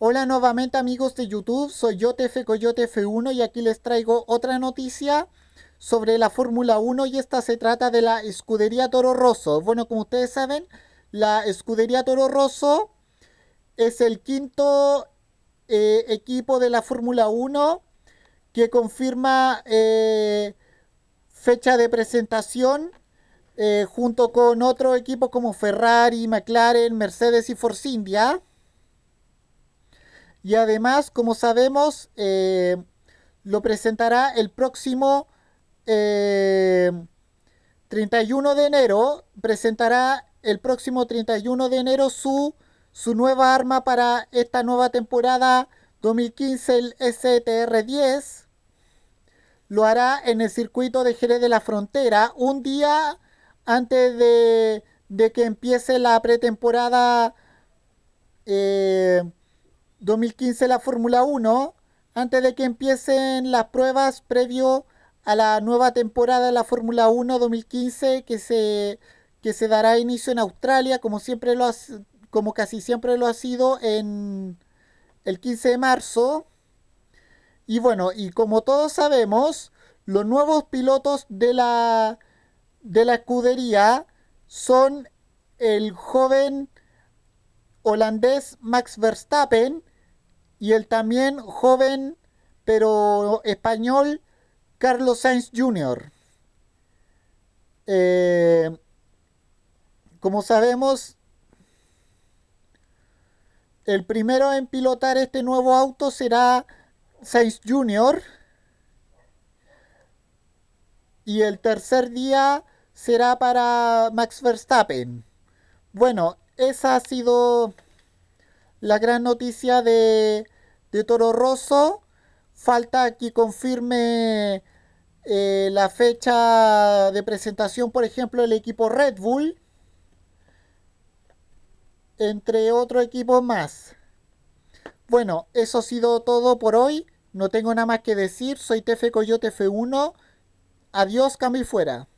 Hola nuevamente amigos de YouTube, soy yo TF Coyote F1 y aquí les traigo otra noticia sobre la Fórmula 1 y esta se trata de la escudería Toro Rosso. Bueno, como ustedes saben, la escudería Toro Rosso es el quinto eh, equipo de la Fórmula 1 que confirma eh, fecha de presentación eh, junto con otros equipos como Ferrari, McLaren, Mercedes y Force India. Y además, como sabemos, eh, lo presentará el próximo 31 eh, de enero. Presentará el próximo 31 de enero su, su nueva arma para esta nueva temporada 2015, el STR-10. Lo hará en el circuito de Jerez de la Frontera un día antes de, que empiece la pretemporada. Eh, 2015 la Fórmula 1, antes de que empiecen las pruebas previo a la nueva temporada de la Fórmula 1 2015 que se, que se dará inicio en Australia, como, siempre lo ha, como casi siempre lo ha sido en el 15 de marzo. Y bueno, y como todos sabemos, los nuevos pilotos de la, de la escudería son el joven holandés Max Verstappen y el también joven pero español Carlos Sainz Jr. Eh, como sabemos, el primero en pilotar este nuevo auto será Sainz Jr. Y el tercer día será para Max Verstappen. Bueno, esa ha sido la gran noticia de, de Toro Rosso. Falta que confirme eh, la fecha de presentación, por ejemplo, el equipo Red Bull, entre otro equipo más. Bueno, eso ha sido todo por hoy. No tengo nada más que decir. Soy TF Coyote F1. Adiós, cambio y fuera.